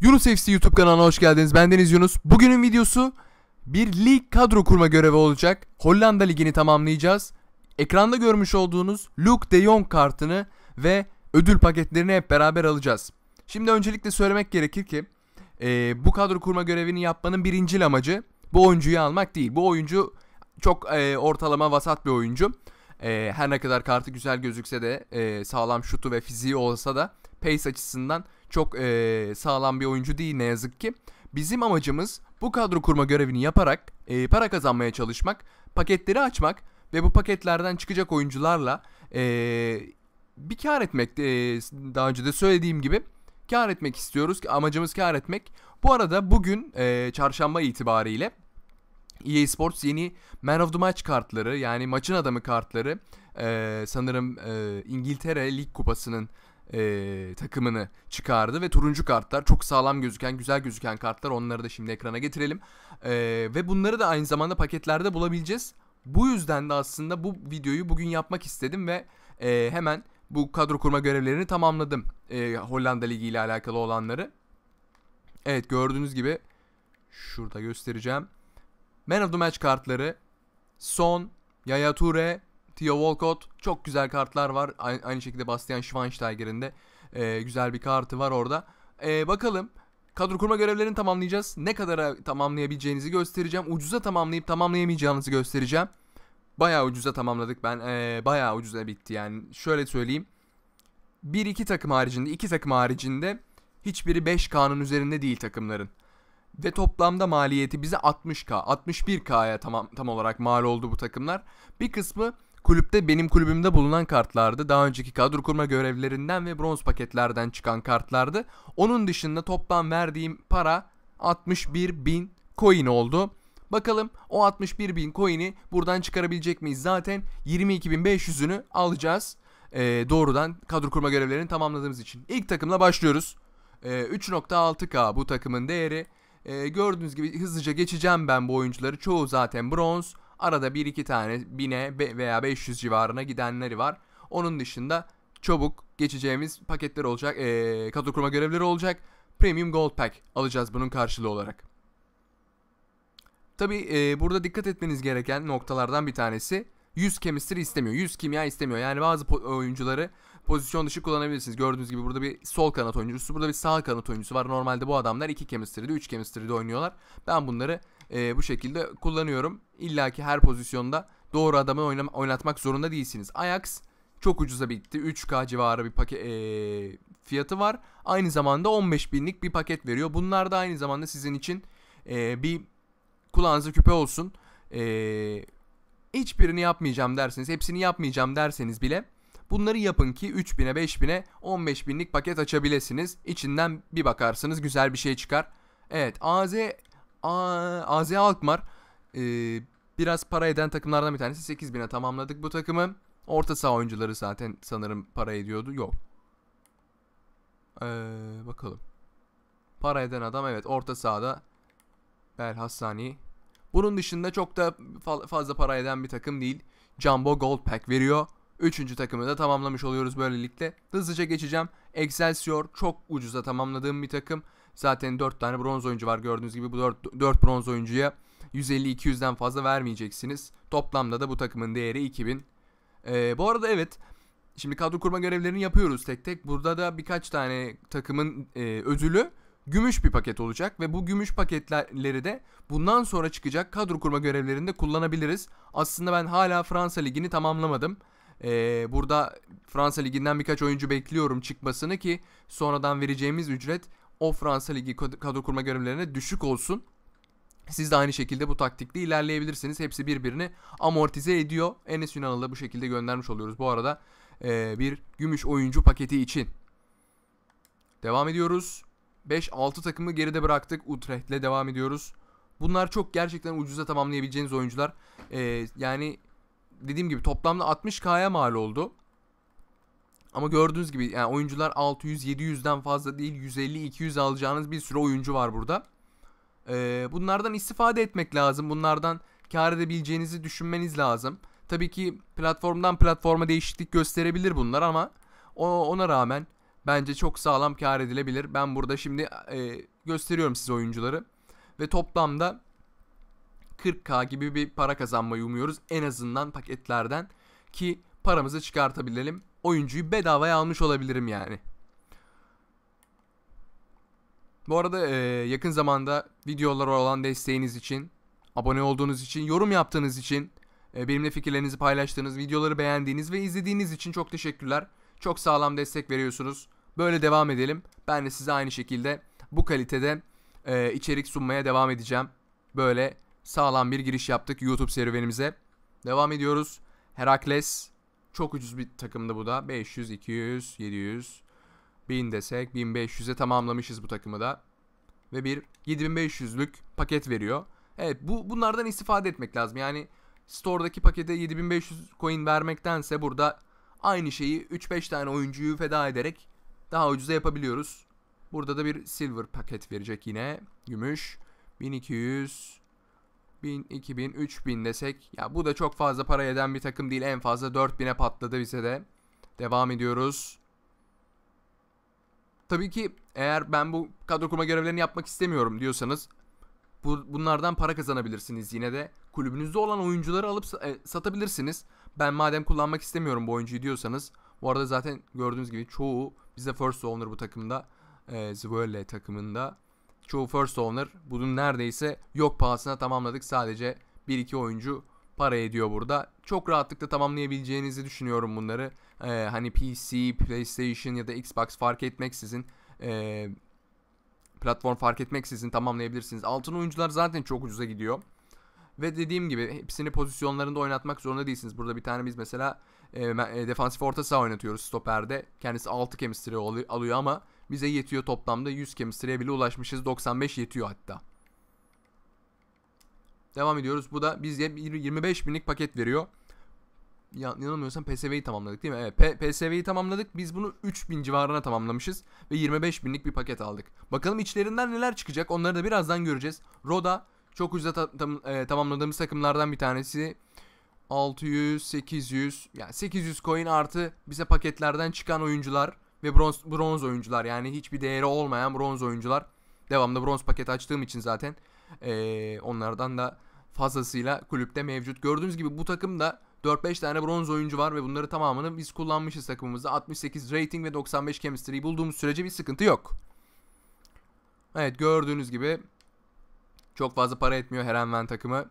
Yunus FC YouTube kanalına hoş geldiniz. Ben Deniz Yunus. Bugünün videosu bir lig kadro kurma görevi olacak. Hollanda ligini tamamlayacağız. Ekranda görmüş olduğunuz Luke de Jong kartını ve ödül paketlerini hep beraber alacağız. Şimdi öncelikle söylemek gerekir ki e, bu kadro kurma görevini yapmanın birincil amacı bu oyuncuyu almak değil. Bu oyuncu çok e, ortalama vasat bir oyuncu. E, her ne kadar kartı güzel gözükse de e, sağlam şutu ve fiziği olsa da pace açısından çok e, sağlam bir oyuncu değil ne yazık ki. Bizim amacımız bu kadro kurma görevini yaparak e, para kazanmaya çalışmak, paketleri açmak ve bu paketlerden çıkacak oyuncularla e, bir kar etmek. E, daha önce de söylediğim gibi kar etmek istiyoruz. Amacımız kar etmek. Bu arada bugün e, çarşamba itibariyle EA Sports yeni Man of the Match kartları yani maçın adamı kartları e, sanırım e, İngiltere Lig Kupası'nın e, takımını çıkardı ve turuncu kartlar çok sağlam gözüken güzel gözüken kartlar onları da şimdi ekrana getirelim e, ve bunları da aynı zamanda paketlerde bulabileceğiz. Bu yüzden de aslında bu videoyu bugün yapmak istedim ve e, hemen bu kadro kurma görevlerini tamamladım e, Hollanda Ligi ile alakalı olanları. Evet gördüğünüz gibi şurada göstereceğim. Man of the Match kartları son Yaya Toure Theo Walcott çok güzel kartlar var. Aynı şekilde Bastian Schweinsteiger'in de e, güzel bir kartı var orada. E, bakalım kadro kurma görevlerini tamamlayacağız. Ne kadara tamamlayabileceğinizi göstereceğim. Ucuza tamamlayıp tamamlayamayacağınızı göstereceğim. Bayağı ucuza tamamladık ben. E, bayağı ucuza bitti yani. Şöyle söyleyeyim. 1-2 takım haricinde, 2 takım haricinde hiçbiri 5K'nın üzerinde değil takımların ve toplamda maliyeti bize 60k, 61k'ya tamam tam olarak mal oldu bu takımlar. Bir kısmı Kulüpte benim kulübümde bulunan kartlardı. Daha önceki kadro kurma görevlerinden ve bronz paketlerden çıkan kartlardı. Onun dışında toplam verdiğim para 61 bin coin oldu. Bakalım o 61 bin coin'i buradan çıkarabilecek miyiz? Zaten 22.500'ünü alacağız. Ee, doğrudan kadro kurma görevlerini tamamladığımız için. İlk takımla başlıyoruz. Ee, 3.6K bu takımın değeri. Ee, gördüğünüz gibi hızlıca geçeceğim ben bu oyuncuları. Çoğu zaten bronz. Arada bir iki tane 1000'e veya 500 civarına gidenleri var. Onun dışında çabuk geçeceğimiz paketler olacak. Ee, kadro kurma görevleri olacak. Premium Gold Pack alacağız bunun karşılığı olarak. Tabi e, burada dikkat etmeniz gereken noktalardan bir tanesi 100 chemistry istemiyor. 100 kimya istemiyor. Yani bazı po oyuncuları pozisyon dışı kullanabilirsiniz. Gördüğünüz gibi burada bir sol kanat oyuncusu, burada bir sağ kanat oyuncusu var. Normalde bu adamlar 2 chemistry'de, 3 chemistry'de oynuyorlar. Ben bunları e, bu şekilde kullanıyorum. İlla ki her pozisyonda doğru adamı oynam- oynatmak zorunda değilsiniz. Ajax çok ucuza bitti. 3K civarı bir paket e, fiyatı var. Aynı zamanda 15 binlik bir paket veriyor. Bunlar da aynı zamanda sizin için e, bir kulağınıza küpe olsun. E, hiçbirini yapmayacağım derseniz, hepsini yapmayacağım derseniz bile bunları yapın ki 3000'e, 5000'e, 15.000'lik paket açabilirsiniz. İçinden bir bakarsınız güzel bir şey çıkar. Evet AZ, A, AZ Alkmaar e, biraz para eden takımlardan bir tanesi. 8000'e tamamladık bu takımı. Orta saha oyuncuları zaten sanırım para ediyordu. Yok. Ee, bakalım. Para eden adam evet orta sahada Belhassani bunun dışında çok da fazla para eden bir takım değil. Jumbo Gold Pack veriyor. Üçüncü takımı da tamamlamış oluyoruz böylelikle. Hızlıca geçeceğim. Excelsior çok ucuza tamamladığım bir takım. Zaten 4 tane bronz oyuncu var gördüğünüz gibi bu 4, 4 bronz oyuncuya 150-200'den fazla vermeyeceksiniz. Toplamda da bu takımın değeri 2000. Ee, bu arada evet şimdi kadro kurma görevlerini yapıyoruz tek tek. Burada da birkaç tane takımın e, ödülü gümüş bir paket olacak ve bu gümüş paketleri de bundan sonra çıkacak kadro kurma görevlerinde kullanabiliriz. Aslında ben hala Fransa Ligi'ni tamamlamadım. Ee, burada Fransa Ligi'nden birkaç oyuncu bekliyorum çıkmasını ki sonradan vereceğimiz ücret o Fransa Ligi kadro kurma görevlerine düşük olsun. Siz de aynı şekilde bu taktikle ilerleyebilirsiniz. Hepsi birbirini amortize ediyor. Enes Yunan'ı da bu şekilde göndermiş oluyoruz bu arada. Ee, bir gümüş oyuncu paketi için. Devam ediyoruz. 5-6 takımı geride bıraktık. Utrecht'le devam ediyoruz. Bunlar çok gerçekten ucuza tamamlayabileceğiniz oyuncular. Ee, yani dediğim gibi toplamda 60K'ya mal oldu. Ama gördüğünüz gibi yani oyuncular 600-700'den fazla değil 150-200 alacağınız bir sürü oyuncu var burada. Ee, bunlardan istifade etmek lazım. Bunlardan kar edebileceğinizi düşünmeniz lazım. Tabii ki platformdan platforma değişiklik gösterebilir bunlar ama ona rağmen bence çok sağlam kar edilebilir. Ben burada şimdi e, gösteriyorum size oyuncuları. Ve toplamda 40k gibi bir para kazanmayı umuyoruz. En azından paketlerden ki paramızı çıkartabilelim. Oyuncuyu bedavaya almış olabilirim yani. Bu arada e, yakın zamanda videolara olan desteğiniz için, abone olduğunuz için, yorum yaptığınız için, e, benimle fikirlerinizi paylaştığınız, videoları beğendiğiniz ve izlediğiniz için çok teşekkürler. Çok sağlam destek veriyorsunuz. Böyle devam edelim. Ben de size aynı şekilde bu kalitede e, içerik sunmaya devam edeceğim. Böyle sağlam bir giriş yaptık YouTube serüvenimize. Devam ediyoruz. Herakles çok ucuz bir takımdı bu da. 500, 200, 700, 1000 desek 1500'e tamamlamışız bu takımı da. Ve bir 7500'lük paket veriyor. Evet bu bunlardan istifade etmek lazım. Yani store'daki pakete 7500 coin vermektense burada aynı şeyi 3-5 tane oyuncuyu feda ederek daha ucuza yapabiliyoruz. Burada da bir silver paket verecek yine. Gümüş. 1200 1000, 2000, 3000 desek. Ya bu da çok fazla para eden bir takım değil. En fazla 4000'e patladı bize de. Devam ediyoruz. Tabii ki eğer ben bu kadro kurma görevlerini yapmak istemiyorum diyorsanız bu, bunlardan para kazanabilirsiniz yine de. Kulübünüzde olan oyuncuları alıp e, satabilirsiniz. Ben madem kullanmak istemiyorum bu oyuncuyu diyorsanız. Bu arada zaten gördüğünüz gibi çoğu Bizde first owner bu takımda. E, Zwölle takımında. Çoğu first owner. Bunun neredeyse yok pahasına tamamladık. Sadece 1-2 oyuncu para ediyor burada. Çok rahatlıkla tamamlayabileceğinizi düşünüyorum bunları. E, hani PC, PlayStation ya da Xbox fark etmeksizin e, platform fark etmeksizin tamamlayabilirsiniz. Altın oyuncular zaten çok ucuza gidiyor. Ve dediğim gibi hepsini pozisyonlarında oynatmak zorunda değilsiniz. Burada bir tane biz mesela ee, e, defansif orta saha oynatıyoruz stoperde. Kendisi 6 kemistri alıyor ama bize yetiyor toplamda 100 kemistriye bile ulaşmışız. 95 yetiyor hatta. Devam ediyoruz. Bu da bize 25 binlik paket veriyor. Yanılmıyorsam PSV'yi tamamladık değil mi? Evet P- PSV'yi tamamladık. Biz bunu 3000 civarına tamamlamışız. Ve 25 binlik bir paket aldık. Bakalım içlerinden neler çıkacak onları da birazdan göreceğiz. Roda çok ucuza ta- tam- e- tamamladığımız takımlardan bir tanesi. 600, 800 yani 800 coin artı bize paketlerden çıkan oyuncular ve bronz, bronz oyuncular yani hiçbir değeri olmayan bronz oyuncular. Devamlı bronz paketi açtığım için zaten ee, onlardan da fazlasıyla kulüpte mevcut. Gördüğünüz gibi bu takımda 4-5 tane bronz oyuncu var ve bunları tamamını biz kullanmışız takımımızda. 68 rating ve 95 chemistry'yi bulduğumuz sürece bir sıkıntı yok. Evet gördüğünüz gibi çok fazla para etmiyor Heren Van takımı.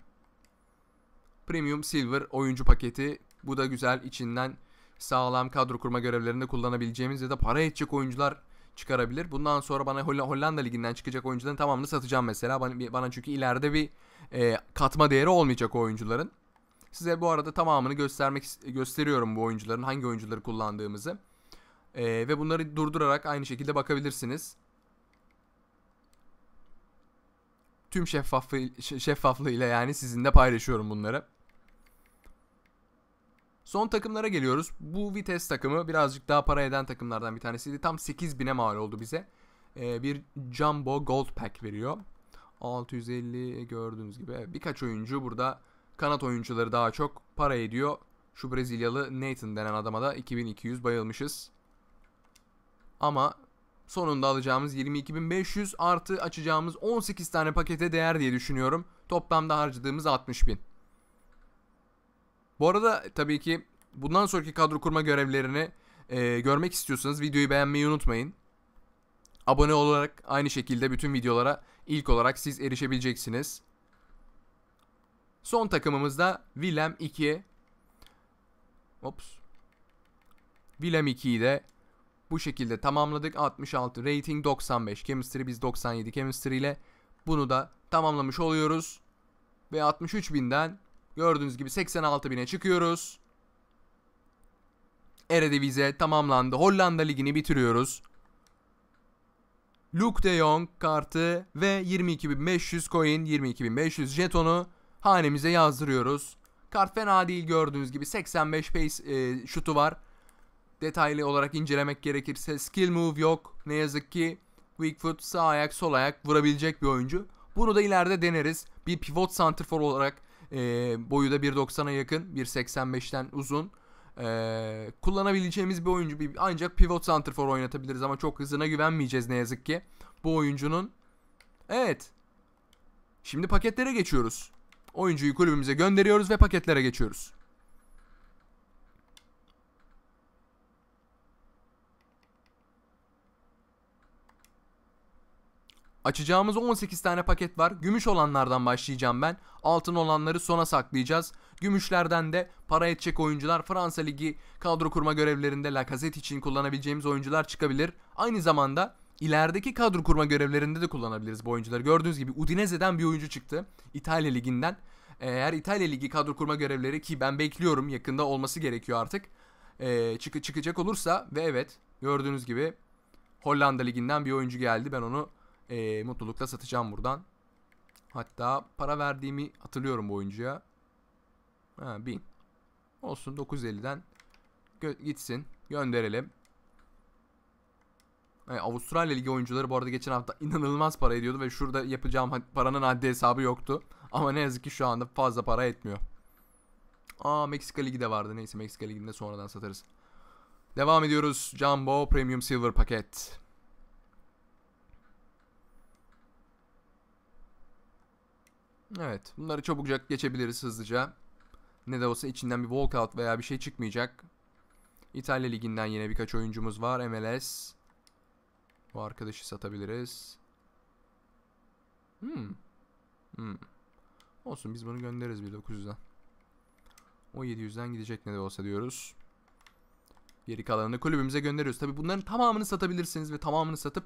Premium Silver oyuncu paketi. Bu da güzel içinden sağlam kadro kurma görevlerinde kullanabileceğimiz ya da para edecek oyuncular çıkarabilir. Bundan sonra bana Hollanda liginden çıkacak oyuncuların tamamını satacağım mesela. Bana, çünkü ileride bir e, katma değeri olmayacak o oyuncuların. Size bu arada tamamını göstermek gösteriyorum bu oyuncuların hangi oyuncuları kullandığımızı. E, ve bunları durdurarak aynı şekilde bakabilirsiniz. Tüm şeffaflığı, şeffaflığıyla yani sizinle paylaşıyorum bunları. Son takımlara geliyoruz. Bu Vites takımı birazcık daha para eden takımlardan bir tanesiydi. Tam 8000'e mal oldu bize. Ee, bir Jumbo Gold Pack veriyor. 650 gördüğünüz gibi. Birkaç oyuncu burada kanat oyuncuları daha çok para ediyor. Şu Brezilyalı Nathan denen adama da 2200 bayılmışız. Ama sonunda alacağımız 22.500 artı açacağımız 18 tane pakete değer diye düşünüyorum. Toplamda harcadığımız 60.000. Bu arada tabii ki bundan sonraki kadro kurma görevlerini e, görmek istiyorsanız videoyu beğenmeyi unutmayın. Abone olarak aynı şekilde bütün videolara ilk olarak siz erişebileceksiniz. Son takımımızda Willem 2. Ops. Willem 2'yi de bu şekilde tamamladık. 66 rating 95. Chemistry biz 97 chemistry ile bunu da tamamlamış oluyoruz. Ve 63 binden Gördüğünüz gibi 86 bine çıkıyoruz. Eredivisie tamamlandı. Hollanda ligini bitiriyoruz. Luke de Jong kartı ve 22.500 coin, 22.500 jetonu hanemize yazdırıyoruz. Kart fena değil gördüğünüz gibi 85 pace e, şutu var. Detaylı olarak incelemek gerekirse skill move yok. Ne yazık ki weak foot sağ ayak sol ayak vurabilecek bir oyuncu. Bunu da ileride deneriz. Bir pivot center for olarak e, boyu da 1.90'a yakın. 1.85'ten uzun. E, kullanabileceğimiz bir oyuncu. Bir, ancak pivot center for oynatabiliriz ama çok hızına güvenmeyeceğiz ne yazık ki. Bu oyuncunun. Evet. Şimdi paketlere geçiyoruz. Oyuncuyu kulübümüze gönderiyoruz ve paketlere geçiyoruz. Açacağımız 18 tane paket var. Gümüş olanlardan başlayacağım ben. Altın olanları sona saklayacağız. Gümüşlerden de para edecek oyuncular Fransa Ligi kadro kurma görevlerinde Lacazette için kullanabileceğimiz oyuncular çıkabilir. Aynı zamanda ilerideki kadro kurma görevlerinde de kullanabiliriz bu oyuncuları. Gördüğünüz gibi Udinese'den bir oyuncu çıktı İtalya Ligi'nden. Eğer İtalya Ligi kadro kurma görevleri ki ben bekliyorum yakında olması gerekiyor artık. çıkacak olursa ve evet gördüğünüz gibi Hollanda Ligi'nden bir oyuncu geldi. Ben onu e, mutlulukla satacağım buradan. Hatta para verdiğimi hatırlıyorum bu oyuncuya. Ha, 1000. Olsun 950'den Gö gitsin. Gönderelim. Yani Avustralya Ligi oyuncuları bu arada geçen hafta inanılmaz para ediyordu ve şurada yapacağım paranın haddi hesabı yoktu. Ama ne yazık ki şu anda fazla para etmiyor. Aa Meksika Ligi de vardı. Neyse Meksika liginde sonradan satarız. Devam ediyoruz. Jumbo Premium Silver paket. Evet bunları çabukça geçebiliriz hızlıca. Ne de olsa içinden bir walkout veya bir şey çıkmayacak. İtalya Ligi'nden yine birkaç oyuncumuz var. MLS. Bu arkadaşı satabiliriz. Hmm. Hmm. Olsun biz bunu göndeririz 1900'den. O 700'den gidecek ne de olsa diyoruz. Geri kalanını kulübümüze gönderiyoruz. Tabi bunların tamamını satabilirsiniz ve tamamını satıp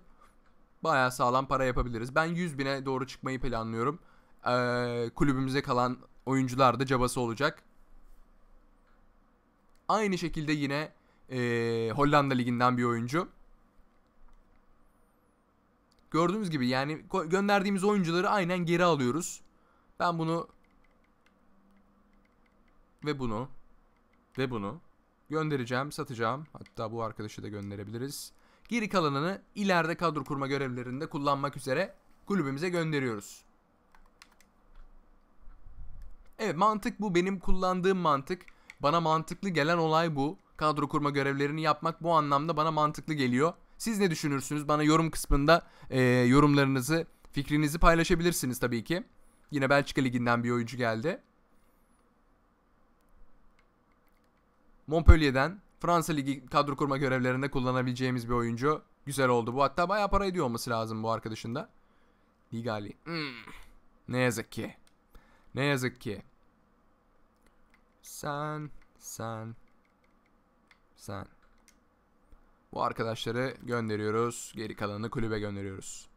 bayağı sağlam para yapabiliriz. Ben 100 bine doğru çıkmayı planlıyorum. Ee, kulübümüze kalan oyuncular da cabası olacak. Aynı şekilde yine e, Hollanda liginden bir oyuncu. Gördüğünüz gibi yani gönderdiğimiz oyuncuları aynen geri alıyoruz. Ben bunu ve bunu ve bunu göndereceğim, satacağım. Hatta bu arkadaşı da gönderebiliriz. Geri kalanını ileride kadro kurma görevlerinde kullanmak üzere kulübümüze gönderiyoruz. Evet mantık bu. Benim kullandığım mantık. Bana mantıklı gelen olay bu. Kadro kurma görevlerini yapmak bu anlamda bana mantıklı geliyor. Siz ne düşünürsünüz? Bana yorum kısmında e, yorumlarınızı, fikrinizi paylaşabilirsiniz tabii ki. Yine Belçika Ligi'nden bir oyuncu geldi. Montpellier'den Fransa Ligi kadro kurma görevlerinde kullanabileceğimiz bir oyuncu. Güzel oldu bu. Hatta bayağı para ediyor olması lazım bu arkadaşında da. Ligali. Hmm. Ne yazık ki. Ne yazık ki. Sen, sen, sen. Bu arkadaşları gönderiyoruz. Geri kalanını kulübe gönderiyoruz.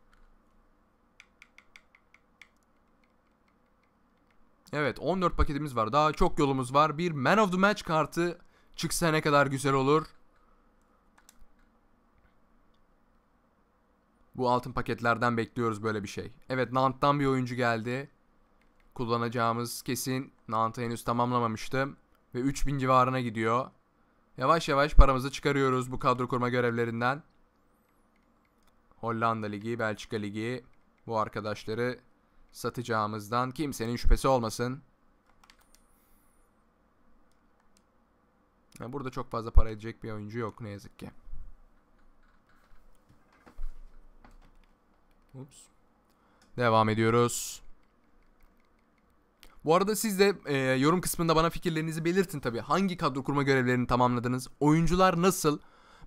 Evet 14 paketimiz var. Daha çok yolumuz var. Bir Man of the Match kartı çıksa ne kadar güzel olur. Bu altın paketlerden bekliyoruz böyle bir şey. Evet Nant'tan bir oyuncu geldi kullanacağımız kesin. Nant'ı henüz tamamlamamıştı. Ve 3000 civarına gidiyor. Yavaş yavaş paramızı çıkarıyoruz bu kadro kurma görevlerinden. Hollanda Ligi, Belçika Ligi bu arkadaşları satacağımızdan kimsenin şüphesi olmasın. Burada çok fazla para edecek bir oyuncu yok ne yazık ki. Ups. Devam ediyoruz. Bu arada siz de e, yorum kısmında bana fikirlerinizi belirtin tabii. Hangi kadro kurma görevlerini tamamladınız? Oyuncular nasıl?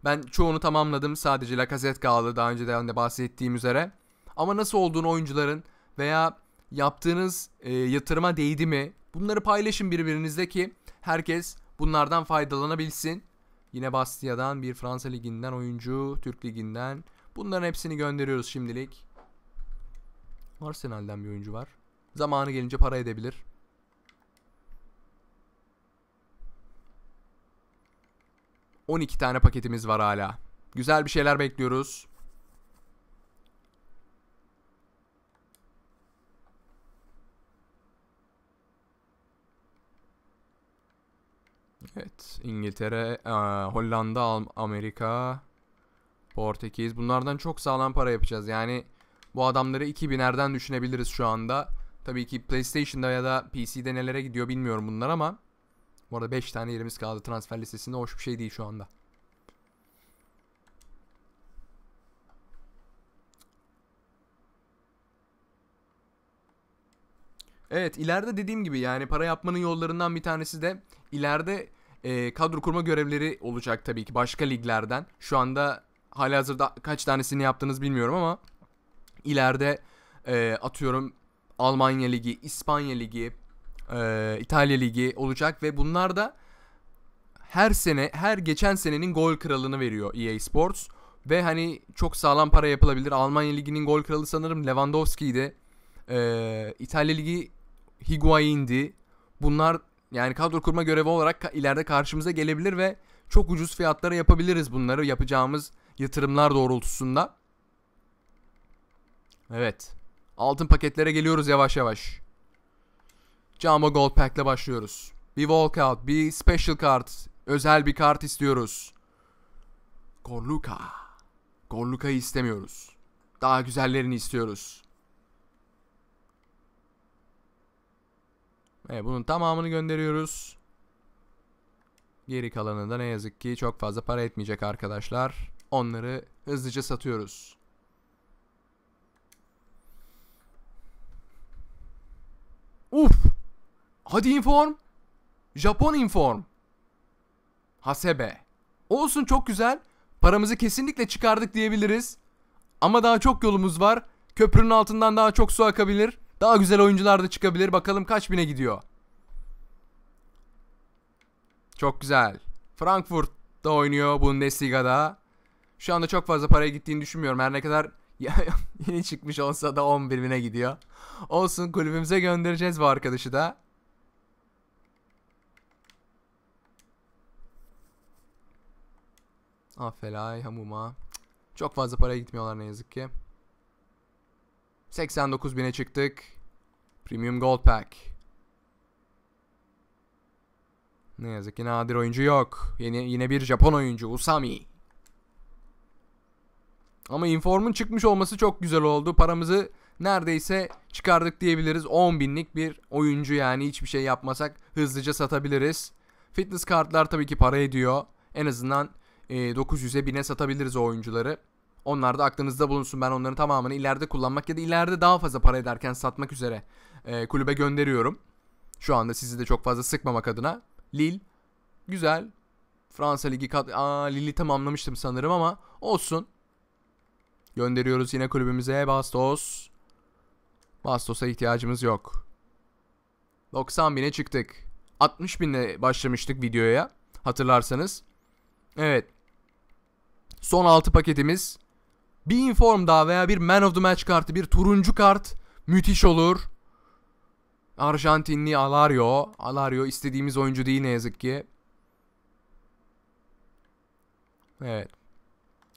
Ben çoğunu tamamladım. Sadece Lacazette kaldı daha önce de bahsettiğim üzere. Ama nasıl olduğunu oyuncuların veya yaptığınız e, yatırıma değdi mi? Bunları paylaşın birbirinizle ki herkes bunlardan faydalanabilsin. Yine Bastia'dan bir Fransa liginden oyuncu, Türk liginden. Bunların hepsini gönderiyoruz şimdilik. Arsenal'den bir oyuncu var. Zamanı gelince para edebilir. On iki tane paketimiz var hala. Güzel bir şeyler bekliyoruz. Evet. İngiltere, e, Hollanda, Amerika, Portekiz. Bunlardan çok sağlam para yapacağız. Yani bu adamları 2000'lerden düşünebiliriz şu anda. Tabii ki PlayStation'da ya da PC'de nelere gidiyor bilmiyorum bunlar ama bu arada 5 tane yerimiz kaldı transfer listesinde. Hoş bir şey değil şu anda. Evet ileride dediğim gibi yani para yapmanın yollarından bir tanesi de ileride e, kadro kurma görevleri olacak tabii ki başka liglerden. Şu anda hazırda kaç tanesini yaptınız bilmiyorum ama ileride e, atıyorum Almanya Ligi, İspanya Ligi, e, İtalya Ligi olacak ve bunlar da her sene, her geçen senenin gol kralını veriyor EA Sports. Ve hani çok sağlam para yapılabilir. Almanya Ligi'nin gol kralı sanırım Lewandowski'ydi. Ee, İtalya Ligi Higuain'di. Bunlar yani kadro kurma görevi olarak ileride karşımıza gelebilir ve çok ucuz fiyatlara yapabiliriz bunları yapacağımız yatırımlar doğrultusunda. Evet. Altın paketlere geliyoruz yavaş yavaş. Jumbo Gold Pack'le başlıyoruz. Bir walkout, bir special card. Özel bir kart istiyoruz. Gorluka. Gorluka'yı istemiyoruz. Daha güzellerini istiyoruz. Evet bunun tamamını gönderiyoruz. Geri kalanında ne yazık ki çok fazla para etmeyecek arkadaşlar. Onları hızlıca satıyoruz. Uf. Hadi inform. Japon inform. Hasebe. Olsun çok güzel. Paramızı kesinlikle çıkardık diyebiliriz. Ama daha çok yolumuz var. Köprünün altından daha çok su akabilir. Daha güzel oyuncular da çıkabilir. Bakalım kaç bine gidiyor. Çok güzel. Frankfurt'ta oynuyor Bundesliga'da. Şu anda çok fazla paraya gittiğini düşünmüyorum. Her ne kadar Yeni çıkmış olsa da 11 bine gidiyor. Olsun kulübümüze göndereceğiz bu arkadaşı da. Afelay hamuma. Çok fazla paraya gitmiyorlar ne yazık ki. 89 bine çıktık. Premium Gold Pack. Ne yazık ki nadir oyuncu yok. Yeni, yine bir Japon oyuncu Usami. Ama informun çıkmış olması çok güzel oldu. Paramızı neredeyse çıkardık diyebiliriz. 10 binlik bir oyuncu yani hiçbir şey yapmasak hızlıca satabiliriz. Fitness kartlar tabii ki para ediyor. En azından 900'e 1000'e satabiliriz o oyuncuları. Onlar da aklınızda bulunsun. Ben onların tamamını ileride kullanmak ya da ileride daha fazla para ederken satmak üzere e, kulübe gönderiyorum. Şu anda sizi de çok fazla sıkmamak adına. lil güzel. Fransa Ligi kat... Aa, Lille'i tamamlamıştım sanırım ama olsun. Gönderiyoruz yine kulübümüze Bastos. Bastos'a ihtiyacımız yok. 90 bine çıktık. 60 binle başlamıştık videoya. Hatırlarsanız. Evet. Son 6 paketimiz. Bir inform daha veya bir man of the match kartı. Bir turuncu kart. Müthiş olur. Arjantinli Alario. Alario istediğimiz oyuncu değil ne yazık ki. Evet.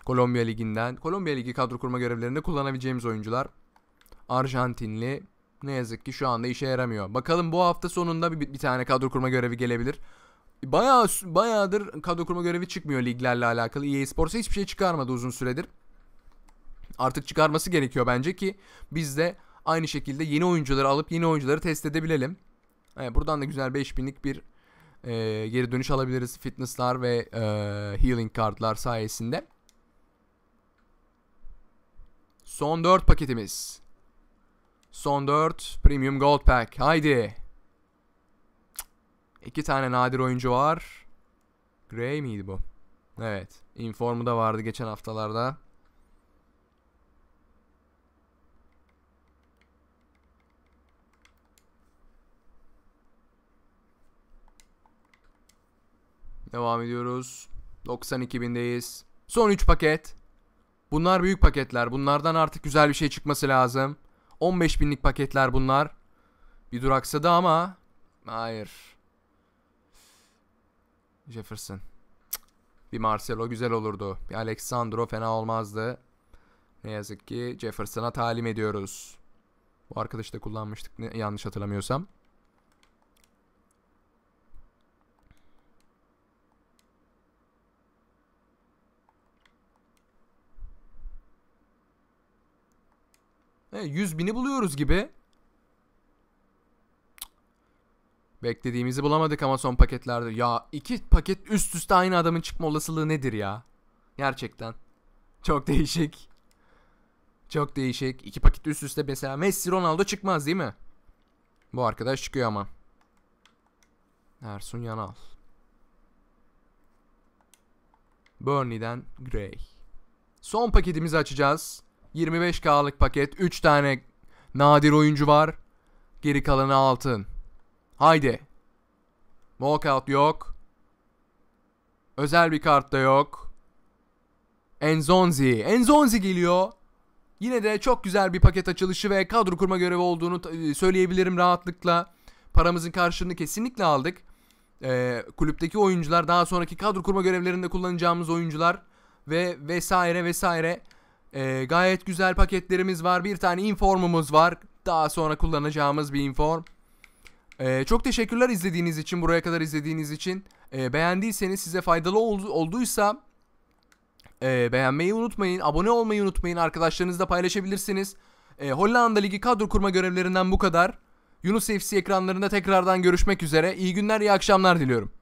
Kolombiya Ligi'nden. Kolombiya Ligi kadro kurma görevlerinde kullanabileceğimiz oyuncular. Arjantinli. Ne yazık ki şu anda işe yaramıyor. Bakalım bu hafta sonunda bir, bir tane kadro kurma görevi gelebilir. Bayağı, bayağıdır kadro kurma görevi çıkmıyor liglerle alakalı. EA Sports'a hiçbir şey çıkarmadı uzun süredir. Artık çıkarması gerekiyor bence ki biz de aynı şekilde yeni oyuncuları alıp yeni oyuncuları test edebilelim. Evet, buradan da güzel 5000'lik bir e, geri dönüş alabiliriz fitnesslar ve e, healing kartlar sayesinde. Son 4 paketimiz. Son 4 Premium Gold Pack. Haydi. İki tane nadir oyuncu var. Gray miydi bu? Evet. Informu da vardı geçen haftalarda. Devam ediyoruz. 92.000'deyiz. Son 3 paket. Bunlar büyük paketler. Bunlardan artık güzel bir şey çıkması lazım. 15 binlik paketler bunlar. Bir duraksadı ama. Hayır. Jefferson. Bir Marcelo güzel olurdu. Bir Alexandro fena olmazdı. Ne yazık ki Jefferson'a talim ediyoruz. Bu arkadaşı da kullanmıştık yanlış hatırlamıyorsam. 100 bini buluyoruz gibi. Beklediğimizi bulamadık ama son paketlerde. Ya iki paket üst üste aynı adamın çıkma olasılığı nedir ya? Gerçekten. Çok değişik. Çok değişik. İki paket üst üste mesela Messi Ronaldo çıkmaz değil mi? Bu arkadaş çıkıyor ama. Ersun Yanal. Burnley'den Gray. Son paketimizi açacağız. 25K'lık paket 3 tane nadir oyuncu var. Geri kalanı altın. Haydi. Walkout yok. Özel bir kart da yok. Enzonzi. Enzonzi geliyor. Yine de çok güzel bir paket açılışı ve kadro kurma görevi olduğunu e, söyleyebilirim rahatlıkla. Paramızın karşılığını kesinlikle aldık. Ee, kulüpteki oyuncular, daha sonraki kadro kurma görevlerinde kullanacağımız oyuncular ve vesaire vesaire e, gayet güzel paketlerimiz var. Bir tane informumuz var. Daha sonra kullanacağımız bir inform. E, çok teşekkürler izlediğiniz için, buraya kadar izlediğiniz için. E, beğendiyseniz, size faydalı ol, olduysa e, beğenmeyi unutmayın, abone olmayı unutmayın. Arkadaşlarınızla paylaşabilirsiniz. E, Hollanda Ligi kadro kurma görevlerinden bu kadar. Yunus FC ekranlarında tekrardan görüşmek üzere. İyi günler, iyi akşamlar diliyorum.